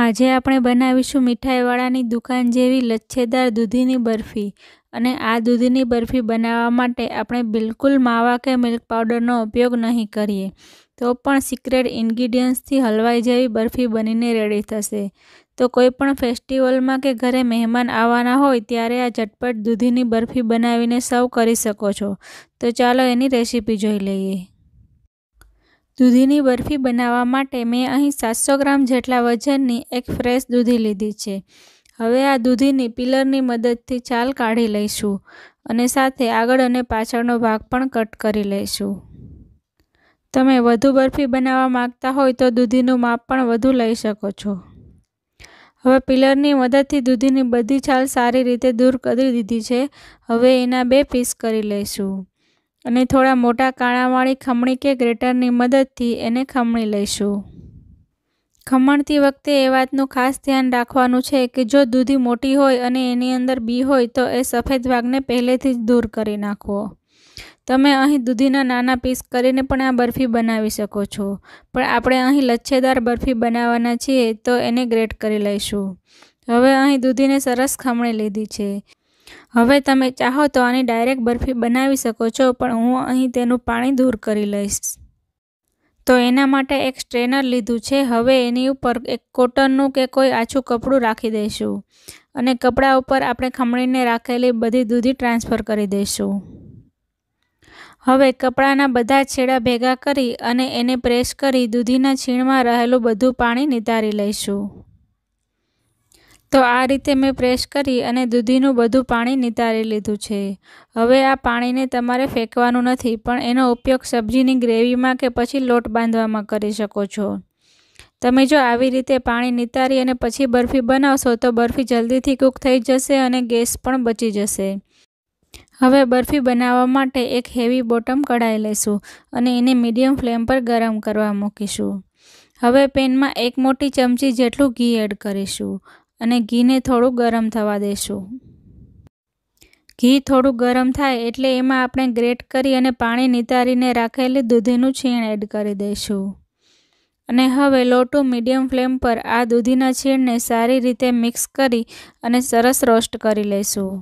આજે આપણે બનાવીશું મીઠાઈવાળાની દુકાન જેવી લચ્છેદાર દૂધીની બરફી અને આ દૂધીની બરફી બનાવવા માટે આપણે બિલકુલ માવા કે મિલ્ક પાવડરનો ઉપયોગ નહીં કરીએ તો પણ સિક્રેટ ઇન્ગ્રીડિયન્ટ્સથી હલવાઈ જેવી બરફી બનીને રેડી થશે તો કોઈ પણ ફેસ્ટિવલમાં કે ઘરે મહેમાન આવવાના હોય ત્યારે આ ઝટપટ દૂધીની બરફી બનાવીને સર્વ કરી શકો છો તો ચાલો એની રેસીપી જોઈ લઈએ દૂધીની બરફી બનાવવા માટે મેં અહીં સાતસો ગ્રામ જેટલા વજનની એક ફ્રેશ દૂધી લીધી છે હવે આ દૂધીની પિલરની મદદથી છાલ કાઢી લઈશું અને સાથે આગળ અને પાછળનો ભાગ પણ કટ કરી લઈશું તમે વધુ બરફી બનાવવા માગતા હોય તો દૂધીનું માપ પણ વધુ લઈ શકો છો હવે પિલરની મદદથી દૂધીની બધી છાલ સારી રીતે દૂર કરી દીધી છે હવે એના બે પીસ કરી લઈશું અને થોડા મોટા કાણાવાળી ખમણી કે ગ્રેટરની મદદથી એને ખમણી લઈશું ખમણતી વખતે એ વાતનું ખાસ ધ્યાન રાખવાનું છે કે જો દૂધી મોટી હોય અને એની અંદર બી હોય તો એ સફેદ ભાગને પહેલેથી જ દૂર કરી નાખવો તમે અહીં દૂધીના નાના પીસ કરીને પણ આ બરફી બનાવી શકો છો પણ આપણે અહીં લચ્છેદાર બરફી બનાવવાના છીએ તો એને ગ્રેટ કરી લઈશું હવે અહીં દૂધીને સરસ ખમણી લીધી છે હવે તમે ચાહો તો આની ડાયરેક્ટ બરફી બનાવી શકો છો પણ હું અહીં તેનું પાણી દૂર કરી લઈશ તો એના માટે એક સ્ટ્રેનર લીધું છે હવે એની ઉપર એક કોટનનું કે કોઈ આછું કપડું રાખી દઈશું અને કપડાં ઉપર આપણે ખમણીને રાખેલી બધી દૂધી ટ્રાન્સફર કરી દઈશું હવે કપડાના બધા છેડા ભેગા કરી અને એને પ્રેસ કરી દૂધીના છીણમાં રહેલું બધું પાણી નિતારી લઈશું તો આ રીતે મેં પ્રેસ કરી અને દૂધીનું બધું પાણી નિતારી લીધું છે હવે આ પાણીને તમારે ફેંકવાનું નથી પણ એનો ઉપયોગ સબ્જીની ગ્રેવીમાં કે પછી લોટ બાંધવામાં કરી શકો છો તમે જો આવી રીતે પાણી નિતારી અને પછી બરફી બનાવશો તો બરફી જલ્દીથી કૂક થઈ જશે અને ગેસ પણ બચી જશે હવે બરફી બનાવવા માટે એક હેવી બોટમ કઢાઈ લઈશું અને એને મીડિયમ ફ્લેમ પર ગરમ કરવા મૂકીશું હવે પેનમાં એક મોટી ચમચી જેટલું ઘી એડ કરીશું અને ઘીને થોડું ગરમ થવા દઈશું ઘી થોડું ગરમ થાય એટલે એમાં આપણે ગ્રેટ કરી અને પાણી નિતારીને રાખેલી દૂધીનું છીણ એડ કરી દઈશું અને હવે લોટો મીડિયમ ફ્લેમ પર આ દૂધીના છીણને સારી રીતે મિક્સ કરી અને સરસ રોસ્ટ કરી લઈશું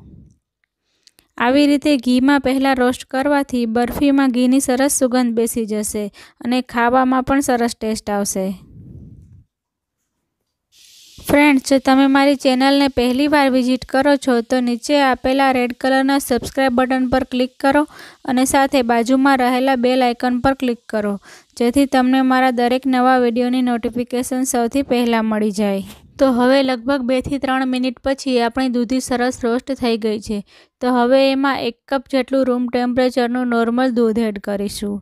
આવી રીતે ઘીમાં પહેલાં રોસ્ટ કરવાથી બરફીમાં ઘીની સરસ સુગંધ બેસી જશે અને ખાવામાં પણ સરસ ટેસ્ટ આવશે ફ્રેન્ડ્સ જો તમે મારી ચેનલને પહેલી વાર વિઝિટ કરો છો તો નીચે આપેલા રેડ કલરના સબસ્ક્રાઇબ બટન પર ક્લિક કરો અને સાથે બાજુમાં રહેલા બેલ આઇકન પર ક્લિક કરો જેથી તમને મારા દરેક નવા વિડીયોની નોટિફિકેશન સૌથી પહેલાં મળી જાય તો હવે લગભગ બેથી ત્રણ મિનિટ પછી આપણી દૂધી સરસ રોસ્ટ થઈ ગઈ છે તો હવે એમાં એક કપ જેટલું રૂમ ટેમ્પરેચરનું નોર્મલ દૂધ એડ કરીશું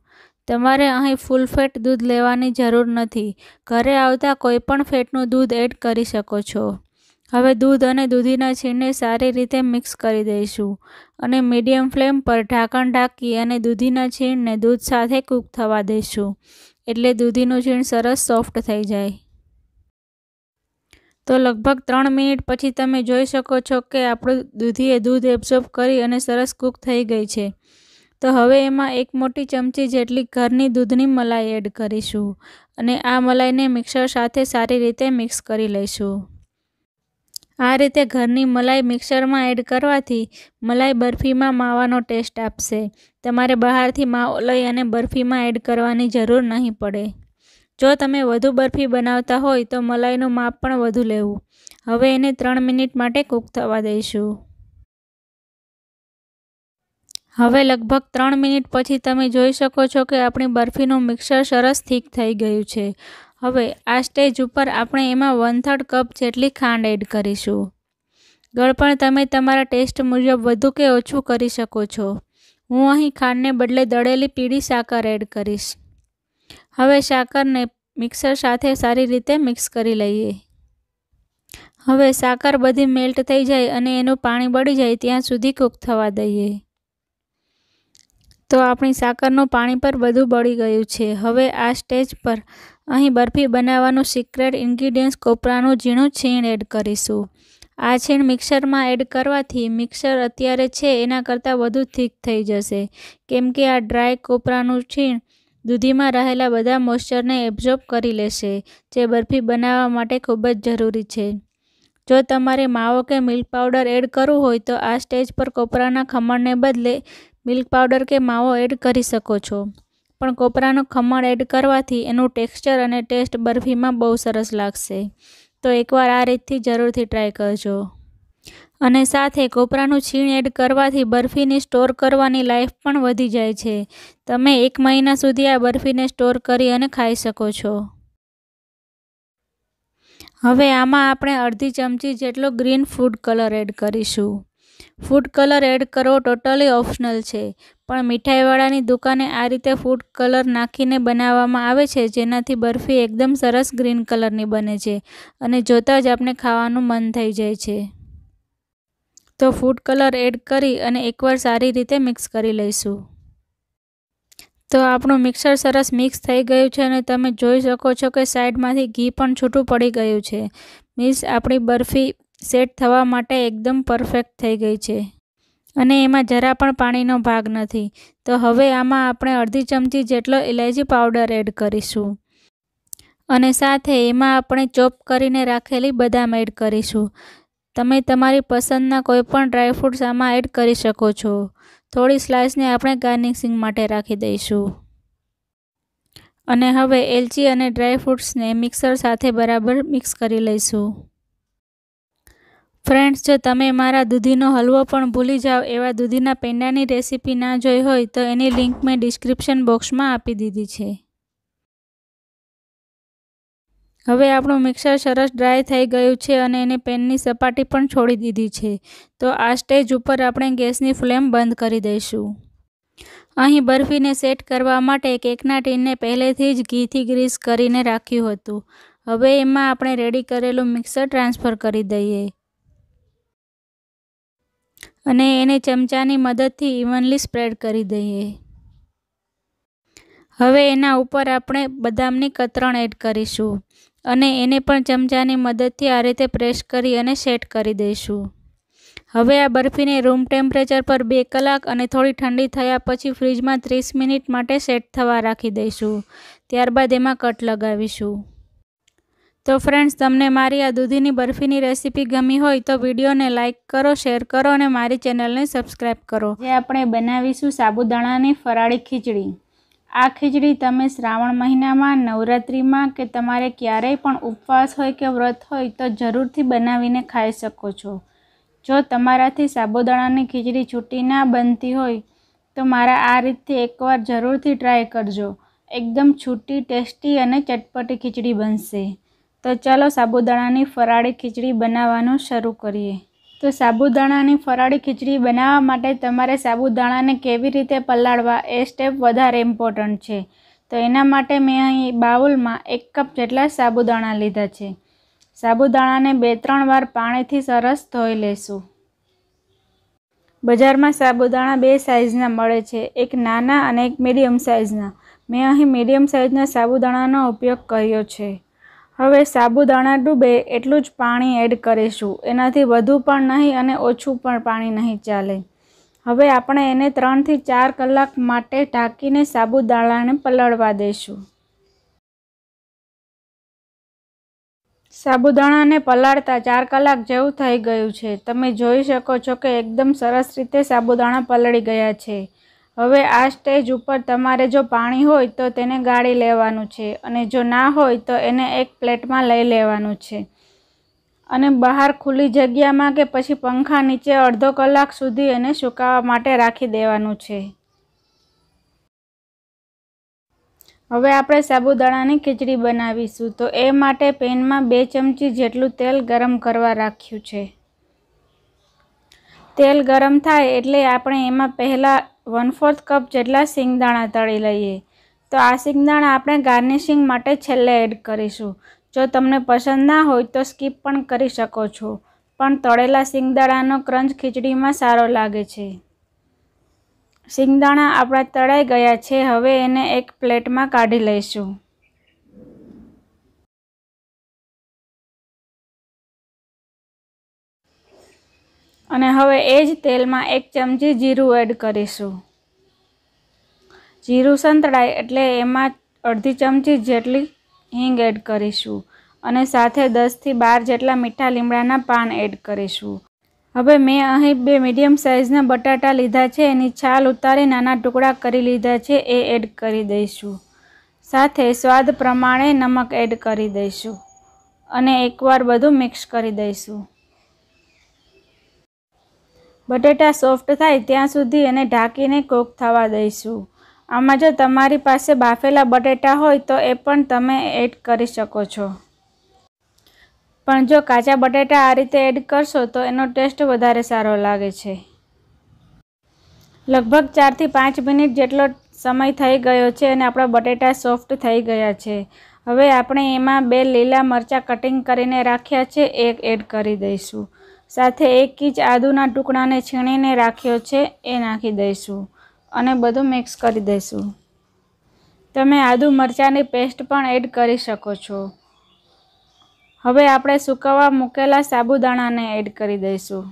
તમારે અહીં ફૂલ ફેટ દૂધ લેવાની જરૂર નથી ઘરે આવતા કોઈપણ ફેટનું દૂધ એડ કરી શકો છો હવે દૂધ અને દૂધીના છીણને સારી રીતે મિક્સ કરી દઈશું અને મીડિયમ ફ્લેમ પર ઢાંકણ ઢાંકી અને દૂધીના છીણને દૂધ સાથે કૂક થવા દઈશું એટલે દૂધીનું છીણ સરસ સોફ્ટ થઈ જાય તો લગભગ ત્રણ મિનિટ પછી તમે જોઈ શકો છો કે આપણું દૂધીએ દૂધ એબ્ઝોર્બ કરી અને સરસ કૂક થઈ ગઈ છે તો હવે એમાં એક મોટી ચમચી જેટલી ઘરની દૂધની મલાઈ એડ કરીશું અને આ મલાઈને મિક્સર સાથે સારી રીતે મિક્સ કરી લઈશું આ રીતે ઘરની મલાઈ મિક્સરમાં એડ કરવાથી મલાઈ બરફીમાં માવાનો ટેસ્ટ આપશે તમારે બહારથી માવો લઈ અને બરફીમાં એડ કરવાની જરૂર નહીં પડે જો તમે વધુ બરફી બનાવતા હોય તો મલાઈનું માપ પણ વધુ લેવું હવે એને ત્રણ મિનિટ માટે કૂક થવા દઈશું હવે લગભગ ત્રણ મિનિટ પછી તમે જોઈ શકો છો કે આપણી બરફીનું મિક્સર સરસ થીક થઈ ગયું છે હવે આ સ્ટેજ ઉપર આપણે એમાં વન થર્ડ કપ જેટલી ખાંડ એડ કરીશું ગળપણ તમે તમારા ટેસ્ટ મુજબ વધુ કે ઓછું કરી શકો છો હું અહીં ખાંડને બદલે દળેલી પીળી સાકર એડ કરીશ હવે સાકરને મિક્સર સાથે સારી રીતે મિક્સ કરી લઈએ હવે સાકર બધી મેલ્ટ થઈ જાય અને એનું પાણી બળી જાય ત્યાં સુધી કૂક થવા દઈએ તો આપણી સાકરનું પાણી પર બધું બળી ગયું છે હવે આ સ્ટેજ પર અહીં બરફી બનાવવાનું સિક્રેટ ઇન્ગ્રીડિયન્ટ્સ કોપરાનું ઝીણું છીણ એડ કરીશું આ છીણ મિક્સરમાં એડ કરવાથી મિક્સર અત્યારે છે એના કરતાં વધુ થીક થઈ જશે કેમ કે આ ડ્રાય કોપરાનું છીણ દૂધીમાં રહેલા બધા મોઇશ્ચરને એબ્ઝોર્બ કરી લેશે જે બરફી બનાવવા માટે ખૂબ જ જરૂરી છે જો તમારે માવો કે મિલ્ક પાવડર એડ કરવું હોય તો આ સ્ટેજ પર કોપરાના ખમણને બદલે મિલ્ક પાવડર કે માવો એડ કરી શકો છો પણ કોપરાનો ખમણ એડ કરવાથી એનું ટેક્સચર અને ટેસ્ટ બરફીમાં બહુ સરસ લાગશે તો એકવાર આ રીતથી જરૂરથી ટ્રાય કરજો અને સાથે કોપરાનું છીણ એડ કરવાથી બરફીની સ્ટોર કરવાની લાઈફ પણ વધી જાય છે તમે એક મહિના સુધી આ બરફીને સ્ટોર કરી અને ખાઈ શકો છો હવે આમાં આપણે અડધી ચમચી જેટલો ગ્રીન ફૂડ કલર એડ કરીશું ફૂડ કલર એડ કરવો ટોટલી ઓપ્શનલ છે પણ મીઠાઈવાળાની દુકાને આ રીતે ફૂડ કલર નાખીને બનાવવામાં આવે છે જેનાથી બરફી એકદમ સરસ ગ્રીન કલરની બને છે અને જોતાં જ આપણે ખાવાનું મન થઈ જાય છે તો ફૂડ કલર એડ કરી અને એકવાર સારી રીતે મિક્સ કરી લઈશું તો આપણું મિક્સર સરસ મિક્સ થઈ ગયું છે અને તમે જોઈ શકો છો કે સાઈડમાંથી ઘી પણ છૂટું પડી ગયું છે મીન્સ આપણી બરફી સેટ થવા માટે એકદમ પરફેક્ટ થઈ ગઈ છે અને એમાં જરા પણ પાણીનો ભાગ નથી તો હવે આમાં આપણે અડધી ચમચી જેટલો ઇલાયચી પાવડર એડ કરીશું અને સાથે એમાં આપણે ચોપ કરીને રાખેલી બદામ એડ કરીશું તમે તમારી પસંદના કોઈપણ ડ્રાયફ્રૂટ્સ આમાં એડ કરી શકો છો થોડી સ્લાઇસને આપણે ગાર્નિશિંગ માટે રાખી દઈશું અને હવે એલચી અને ડ્રાયફ્રૂટ્સને મિક્સર સાથે બરાબર મિક્સ કરી લઈશું ફ્રેન્ડ્સ જો તમે મારા દૂધીનો હલવો પણ ભૂલી જાઓ એવા દૂધીના પેંડાની રેસીપી ના જોઈ હોય તો એની લિંક મેં ડિસ્ક્રિપ્શન બોક્સમાં આપી દીધી છે હવે આપણું મિક્સર સરસ ડ્રાય થઈ ગયું છે અને એને પેનની સપાટી પણ છોડી દીધી છે તો આ સ્ટેજ ઉપર આપણે ગેસની ફ્લેમ બંધ કરી દઈશું અહીં બરફીને સેટ કરવા માટે કેકના ટીનને પહેલેથી જ ઘીથી ગ્રીસ કરીને રાખ્યું હતું હવે એમાં આપણે રેડી કરેલું મિક્સર ટ્રાન્સફર કરી દઈએ અને એને ચમચાની મદદથી ઇવનલી સ્પ્રેડ કરી દઈએ હવે એના ઉપર આપણે બદામની કતરણ એડ કરીશું અને એને પણ ચમચાની મદદથી આ રીતે પ્રેસ કરી અને સેટ કરી દઈશું હવે આ બરફીને રૂમ ટેમ્પરેચર પર બે કલાક અને થોડી ઠંડી થયા પછી ફ્રીજમાં ત્રીસ મિનિટ માટે સેટ થવા રાખી દઈશું ત્યારબાદ એમાં કટ લગાવીશું તો ફ્રેન્ડ્સ તમને મારી આ દૂધીની બરફીની રેસીપી ગમી હોય તો વિડીયોને લાઇક કરો શેર કરો અને મારી ચેનલને સબસ્ક્રાઈબ કરો જે આપણે બનાવીશું સાબુદાણાની ફરાળી ખીચડી આ ખીચડી તમે શ્રાવણ મહિનામાં નવરાત્રિમાં કે તમારે ક્યારેય પણ ઉપવાસ હોય કે વ્રત હોય તો જરૂરથી બનાવીને ખાઈ શકો છો જો તમારાથી સાબુદાણાની ખીચડી છૂટી ના બનતી હોય તો મારા આ રીતથી એકવાર જરૂરથી ટ્રાય કરજો એકદમ છૂટી ટેસ્ટી અને ચટપટી ખીચડી બનશે તો ચાલો સાબુદાણાની ફરાળી ખીચડી બનાવવાનું શરૂ કરીએ તો સાબુદાણાની ફરાળી ખીચડી બનાવવા માટે તમારે સાબુદાણાને કેવી રીતે પલાળવા એ સ્ટેપ વધારે ઇમ્પોર્ટન્ટ છે તો એના માટે મેં અહીં બાઉલમાં એક કપ જેટલા સાબુદાણા લીધા છે સાબુદાણાને બે ત્રણ વાર પાણીથી સરસ ધોઈ લેશું બજારમાં સાબુદાણા બે સાઇઝના મળે છે એક નાના અને એક મીડિયમ સાઇઝના મેં અહીં મીડિયમ સાઇઝના સાબુદાણાનો ઉપયોગ કર્યો છે હવે સાબુદાણા ડૂબે એટલું જ પાણી એડ કરીશું એનાથી વધુ પણ નહીં અને ઓછું પણ પાણી નહીં ચાલે હવે આપણે એને ત્રણથી ચાર કલાક માટે ઢાંકીને સાબુદાણાને પલળવા દઈશું સાબુદાણાને પલાળતા ચાર કલાક જેવું થઈ ગયું છે તમે જોઈ શકો છો કે એકદમ સરસ રીતે સાબુદાણા પલળી ગયા છે હવે આ સ્ટેજ ઉપર તમારે જો પાણી હોય તો તેને ગાળી લેવાનું છે અને જો ના હોય તો એને એક પ્લેટમાં લઈ લેવાનું છે અને બહાર ખુલ્લી જગ્યામાં કે પછી પંખા નીચે અડધો કલાક સુધી એને સુકાવા માટે રાખી દેવાનું છે હવે આપણે સાબુદાણાની ખીચડી બનાવીશું તો એ માટે પેનમાં બે ચમચી જેટલું તેલ ગરમ કરવા રાખ્યું છે તેલ ગરમ થાય એટલે આપણે એમાં પહેલાં વન ફોર્થ કપ જેટલા સિંગદાણા તળી લઈએ તો આ સિંગદાણા આપણે ગાર્નિશિંગ માટે છેલ્લે એડ કરીશું જો તમને પસંદ ના હોય તો સ્કીપ પણ કરી શકો છો પણ તળેલા સિંગદાણાનો ક્રંચ ખીચડીમાં સારો લાગે છે સિંગદાણા આપણા તળાઈ ગયા છે હવે એને એક પ્લેટમાં કાઢી લઈશું અને હવે એ જ તેલમાં એક ચમચી જીરું એડ કરીશું જીરું સંતળાય એટલે એમાં અડધી ચમચી જેટલી હિંગ એડ કરીશું અને સાથે દસથી બાર જેટલા મીઠા લીમડાના પાન એડ કરીશું હવે મેં અહીં બે મીડિયમ સાઇઝના બટાટા લીધા છે એની છાલ ઉતારી નાના ટુકડા કરી લીધા છે એ એડ કરી દઈશું સાથે સ્વાદ પ્રમાણે નમક એડ કરી દઈશું અને એકવાર બધું મિક્સ કરી દઈશું બટેટા સોફ્ટ થાય ત્યાં સુધી એને ઢાંકીને કોક થવા દઈશું આમાં જો તમારી પાસે બાફેલા બટેટા હોય તો એ પણ તમે એડ કરી શકો છો પણ જો કાચા બટેટા આ રીતે એડ કરશો તો એનો ટેસ્ટ વધારે સારો લાગે છે લગભગ ચારથી પાંચ મિનિટ જેટલો સમય થઈ ગયો છે અને આપણા બટેટા સોફ્ટ થઈ ગયા છે હવે આપણે એમાં બે લીલા મરચાં કટિંગ કરીને રાખ્યા છે એ એડ કરી દઈશું સાથે એક ઇંચ આદુના ટુકડાને છીણીને રાખ્યો છે એ નાખી દઈશું અને બધું મિક્સ કરી દઈશું તમે આદુ મરચાંની પેસ્ટ પણ એડ કરી શકો છો હવે આપણે સૂકવવા મૂકેલા સાબુદાણાને એડ કરી દઈશું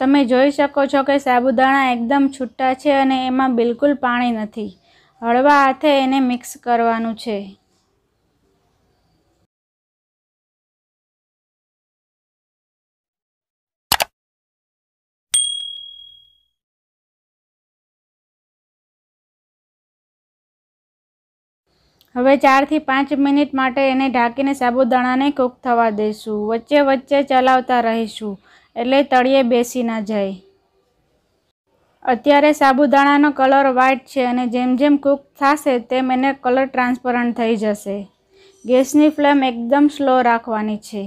તમે જોઈ શકો છો કે સાબુદાણા એકદમ છૂટા છે અને એમાં બિલકુલ પાણી નથી હળવા હાથે એને મિક્સ કરવાનું છે હવે ચારથી પાંચ મિનિટ માટે એને ઢાંકીને સાબુદાણાને કૂક થવા દઈશું વચ્ચે વચ્ચે ચલાવતા રહીશું એટલે તળિયે બેસી ના જાય અત્યારે સાબુદાણાનો કલર વ્હાઇટ છે અને જેમ જેમ કૂક થશે તેમ એને કલર ટ્રાન્સપરન્ટ થઈ જશે ગેસની ફ્લેમ એકદમ સ્લો રાખવાની છે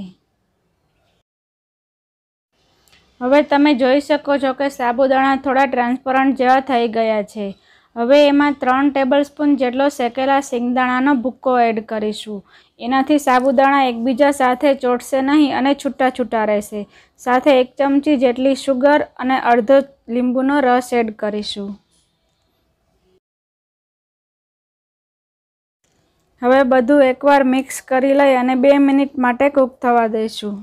હવે તમે જોઈ શકો છો કે સાબુદાણા થોડા ટ્રાન્સપરન્ટ જેવા થઈ ગયા છે હવે એમાં ત્રણ ટેબલ સ્પૂન જેટલો શેકેલા સિંગદાણાનો ભૂક્કો એડ કરીશું એનાથી સાબુદાણા એકબીજા સાથે ચોટશે નહીં અને છૂટા છૂટા રહેશે સાથે એક ચમચી જેટલી સુગર અને અડધો લીંબુનો રસ એડ કરીશું હવે બધું એકવાર મિક્સ કરી લઈ અને બે મિનિટ માટે કૂક થવા દઈશું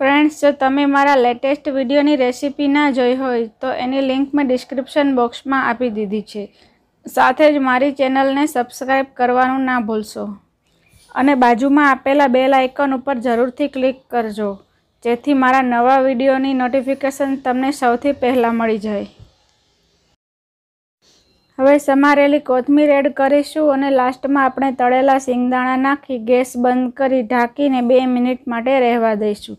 ફ્રેન્ડ્સ જો તમે મારા લેટેસ્ટ વિડીયોની રેસિપી ના જોઈ હોય તો એની લિંક મેં ડિસ્ક્રિપ્શન બોક્સમાં આપી દીધી છે સાથે જ મારી ચેનલને સબસ્ક્રાઈબ કરવાનું ના ભૂલશો અને બાજુમાં આપેલા બેલ આઇકન ઉપર જરૂરથી ક્લિક કરજો જેથી મારા નવા વિડીયોની નોટિફિકેશન તમને સૌથી પહેલાં મળી જાય હવે સમારેલી કોથમીર એડ કરીશું અને લાસ્ટમાં આપણે તળેલા સિંગદાણા નાખી ગેસ બંધ કરી ઢાંકીને બે મિનિટ માટે રહેવા દઈશું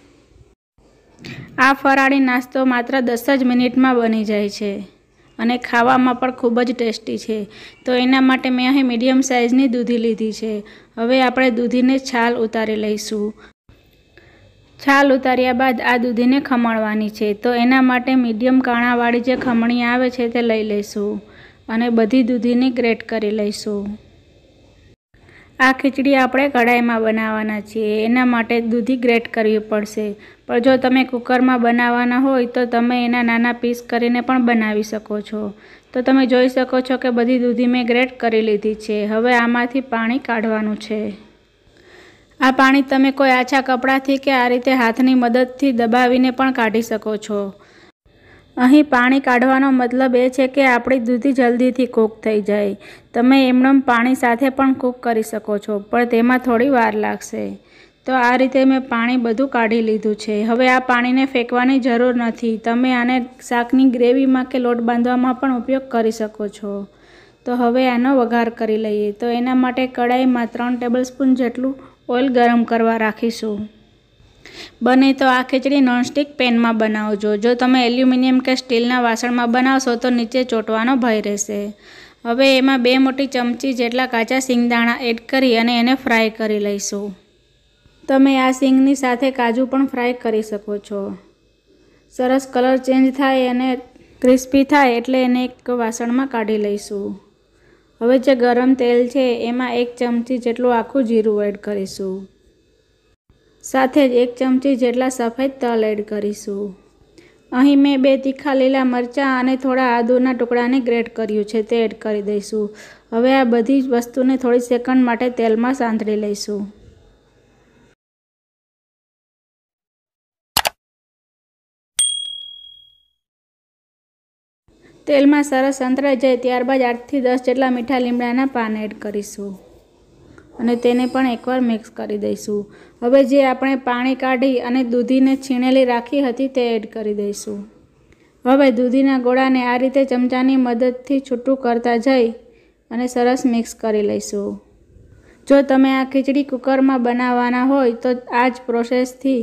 આ ફરાળી નાસ્તો માત્ર દસ જ મિનિટમાં બની જાય છે અને ખાવામાં પણ ખૂબ જ ટેસ્ટી છે તો એના માટે મેં અહીં મીડિયમ સાઇઝની દૂધી લીધી છે હવે આપણે દૂધીને છાલ ઉતારી લઈશું છાલ ઉતાર્યા બાદ આ દૂધીને ખમણવાની છે તો એના માટે મીડિયમ કાણાવાળી જે ખમણી આવે છે તે લઈ લઈશું અને બધી દૂધીને ગ્રેટ કરી લઈશું આ ખીચડી આપણે કઢાઈમાં બનાવવાના છીએ એના માટે દૂધી ગ્રેટ કરવી પડશે પણ જો તમે કુકરમાં બનાવવાના હોય તો તમે એના નાના પીસ કરીને પણ બનાવી શકો છો તો તમે જોઈ શકો છો કે બધી દૂધી મેં ગ્રેટ કરી લીધી છે હવે આમાંથી પાણી કાઢવાનું છે આ પાણી તમે કોઈ આછા કપડાથી કે આ રીતે હાથની મદદથી દબાવીને પણ કાઢી શકો છો અહીં પાણી કાઢવાનો મતલબ એ છે કે આપણી દૂધી જલ્દીથી કૂક થઈ જાય તમે એમનેમ પાણી સાથે પણ કૂક કરી શકો છો પણ તેમાં થોડી વાર લાગશે તો આ રીતે મેં પાણી બધું કાઢી લીધું છે હવે આ પાણીને ફેંકવાની જરૂર નથી તમે આને શાકની ગ્રેવીમાં કે લોટ બાંધવામાં પણ ઉપયોગ કરી શકો છો તો હવે આનો વઘાર કરી લઈએ તો એના માટે કડાઈમાં ત્રણ ટેબલસ્પૂન જેટલું ઓઇલ ગરમ કરવા રાખીશું બને તો આ ખીચડી નોનસ્ટિક પેનમાં બનાવજો જો તમે એલ્યુમિનિયમ કે સ્ટીલના વાસણમાં બનાવશો તો નીચે ચોંટવાનો ભય રહેશે હવે એમાં બે મોટી ચમચી જેટલા કાચા સિંગદાણા એડ કરી અને એને ફ્રાય કરી લઈશું તમે આ સિંગની સાથે કાજુ પણ ફ્રાય કરી શકો છો સરસ કલર ચેન્જ થાય અને ક્રિસ્પી થાય એટલે એને એક વાસણમાં કાઢી લઈશું હવે જે ગરમ તેલ છે એમાં એક ચમચી જેટલું આખું જીરું એડ કરીશું સાથે જ એક ચમચી જેટલા સફેદ તલ એડ કરીશું અહીં મેં બે તીખા લીલા મરચાં અને થોડા આદુના ટુકડાને ગ્રેટ કર્યું છે તે એડ કરી દઈશું હવે આ બધી જ વસ્તુને થોડી સેકન્ડ માટે તેલમાં સાંતળી લઈશું તેલમાં સરસ સંતળાઈ જાય ત્યારબાદ આઠથી દસ જેટલા મીઠા લીમડાના પાન એડ કરીશું અને તેને પણ એકવાર મિક્સ કરી દઈશું હવે જે આપણે પાણી કાઢી અને દૂધીને છીણેલી રાખી હતી તે એડ કરી દઈશું હવે દૂધીના ગોળાને આ રીતે ચમચાની મદદથી છૂટું કરતા જઈ અને સરસ મિક્સ કરી લઈશું જો તમે આ ખીચડી કુકરમાં બનાવવાના હોય તો આ જ પ્રોસેસથી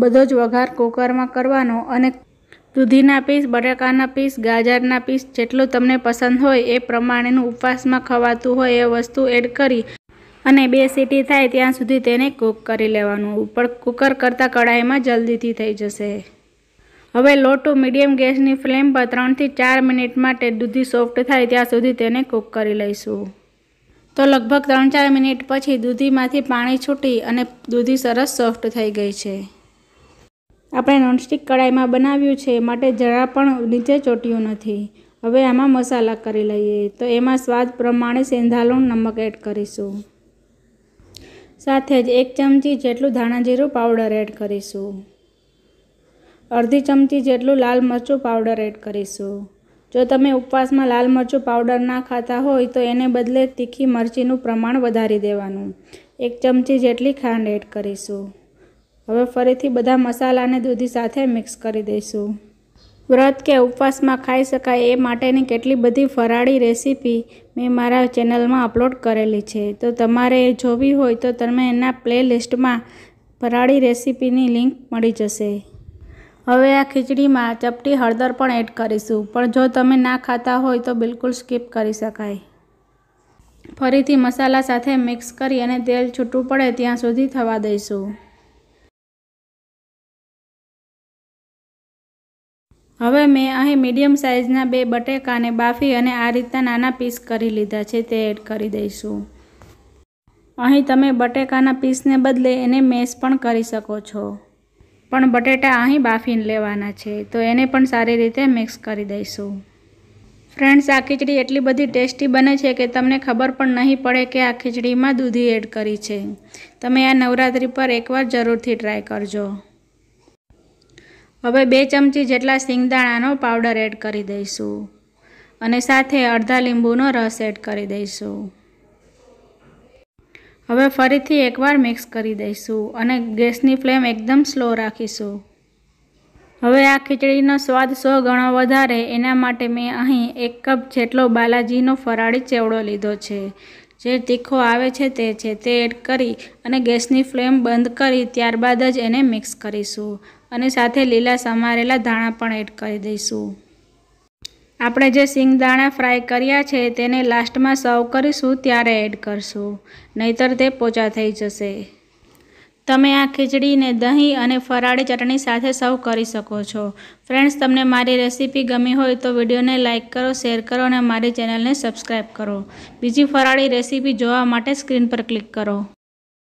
બધો જ વઘાર કુકરમાં કરવાનો અને દૂધીના પીસ બટાકાના પીસ ગાજરના પીસ જેટલું તમને પસંદ હોય એ પ્રમાણેનું ઉપવાસમાં ખવાતું હોય એ વસ્તુ એડ કરી અને બે સીટી થાય ત્યાં સુધી તેને કૂક કરી લેવાનું પણ કૂકર કરતાં કડાઈમાં જલ્દીથી થઈ જશે હવે લોટો મીડિયમ ગેસની ફ્લેમ પર ત્રણથી ચાર મિનિટ માટે દૂધી સોફ્ટ થાય ત્યાં સુધી તેને કૂક કરી લઈશું તો લગભગ ત્રણ ચાર મિનિટ પછી દૂધીમાંથી પાણી છૂટી અને દૂધી સરસ સોફ્ટ થઈ ગઈ છે આપણે નોનસ્ટિક કડાઈમાં બનાવ્યું છે માટે જરા પણ નીચે ચોટ્યું નથી હવે આમાં મસાલા કરી લઈએ તો એમાં સ્વાદ પ્રમાણે સેંધાલું નમક એડ કરીશું સાથે જ એક ચમચી જેટલું ધાણાજીરું પાવડર એડ કરીશું અડધી ચમચી જેટલું લાલ મરચું પાવડર એડ કરીશું જો તમે ઉપવાસમાં લાલ મરચું પાવડર ના ખાતા હોય તો એને બદલે તીખી મરચીનું પ્રમાણ વધારી દેવાનું એક ચમચી જેટલી ખાંડ એડ કરીશું હવે ફરીથી બધા મસાલાને દૂધી સાથે મિક્સ કરી દઈશું વ્રત કે ઉપવાસમાં ખાઈ શકાય એ માટેની કેટલી બધી ફરાળી રેસીપી મેં મારા ચેનલમાં અપલોડ કરેલી છે તો તમારે એ જોવી હોય તો તમે એના પ્લેલિસ્ટમાં ફરાળી રેસીપીની લિંક મળી જશે હવે આ ખીચડીમાં ચપટી હળદર પણ એડ કરીશું પણ જો તમે ના ખાતા હોય તો બિલકુલ સ્કીપ કરી શકાય ફરીથી મસાલા સાથે મિક્સ કરી અને તેલ છૂટું પડે ત્યાં સુધી થવા દઈશું હવે મેં અહીં મીડિયમ સાઇઝના બે બટેકાને બાફી અને આ રીતના નાના પીસ કરી લીધા છે તે એડ કરી દઈશું અહીં તમે બટેકાના પીસને બદલે એને મેશ પણ કરી શકો છો પણ બટેટા અહીં બાફીને લેવાના છે તો એને પણ સારી રીતે મિક્સ કરી દઈશું ફ્રેન્ડ્સ આ ખીચડી એટલી બધી ટેસ્ટી બને છે કે તમને ખબર પણ નહીં પડે કે આ ખીચડીમાં દૂધી એડ કરી છે તમે આ નવરાત્રિ પર એકવાર જરૂરથી ટ્રાય કરજો હવે બે ચમચી જેટલા સિંગદાણાનો પાવડર એડ કરી દઈશું અને સાથે અડધા લીંબુનો રસ એડ કરી દઈશું હવે ફરીથી એકવાર મિક્સ કરી દઈશું અને ગેસની ફ્લેમ એકદમ સ્લો રાખીશું હવે આ ખીચડીનો સ્વાદ સો ગણો વધારે એના માટે મેં અહીં એક કપ જેટલો બાલાજીનો ફરાળી ચેવડો લીધો છે જે તીખો આવે છે તે છે તે એડ કરી અને ગેસની ફ્લેમ બંધ કરી ત્યારબાદ જ એને મિક્સ કરીશું અને સાથે લીલા સમારેલા ધાણા પણ એડ કરી દઈશું આપણે જે સિંગદાણા ફ્રાય કર્યા છે તેને લાસ્ટમાં સર્વ કરીશું ત્યારે એડ કરશું નહીતર તે પોચા થઈ જશે તમે આ ખીચડીને દહીં અને ફરાળી ચટણી સાથે સર્વ કરી શકો છો ફ્રેન્ડ્સ તમને મારી રેસીપી ગમી હોય તો વિડીયોને લાઇક કરો શેર કરો અને મારી ચેનલને સબસ્ક્રાઈબ કરો બીજી ફરાળી રેસીપી જોવા માટે સ્ક્રીન પર ક્લિક કરો